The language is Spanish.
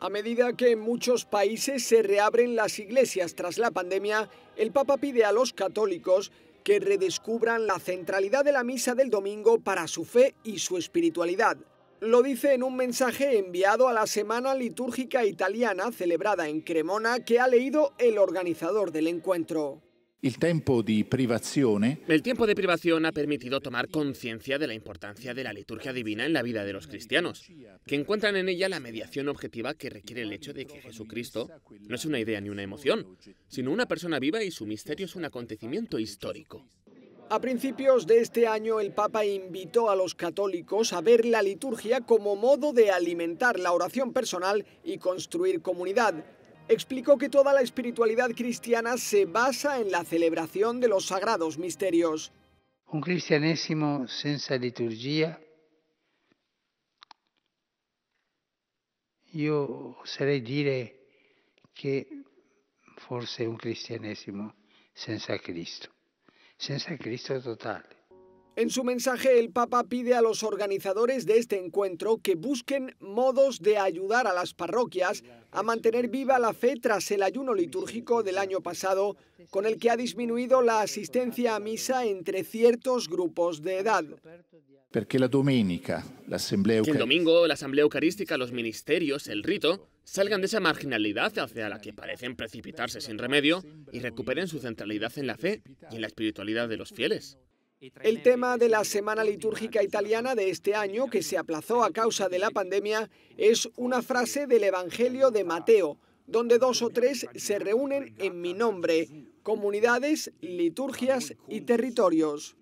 A medida que en muchos países se reabren las iglesias tras la pandemia, el Papa pide a los católicos que redescubran la centralidad de la misa del domingo para su fe y su espiritualidad. Lo dice en un mensaje enviado a la Semana Litúrgica Italiana celebrada en Cremona que ha leído el organizador del encuentro. El tiempo de privación ha permitido tomar conciencia de la importancia de la liturgia divina en la vida de los cristianos, que encuentran en ella la mediación objetiva que requiere el hecho de que Jesucristo no es una idea ni una emoción, sino una persona viva y su misterio es un acontecimiento histórico. A principios de este año el Papa invitó a los católicos a ver la liturgia como modo de alimentar la oración personal y construir comunidad, explicó que toda la espiritualidad cristiana se basa en la celebración de los sagrados misterios. Un cristianismo sin liturgia, yo oserei dire que forse un cristianismo sin Cristo, sin Cristo total. En su mensaje, el Papa pide a los organizadores de este encuentro que busquen modos de ayudar a las parroquias a mantener viva la fe tras el ayuno litúrgico del año pasado, con el que ha disminuido la asistencia a misa entre ciertos grupos de edad. Porque la que el domingo, la asamblea eucarística, los ministerios, el rito, salgan de esa marginalidad hacia la que parecen precipitarse sin remedio y recuperen su centralidad en la fe y en la espiritualidad de los fieles. El tema de la semana litúrgica italiana de este año, que se aplazó a causa de la pandemia, es una frase del Evangelio de Mateo, donde dos o tres se reúnen en mi nombre, comunidades, liturgias y territorios.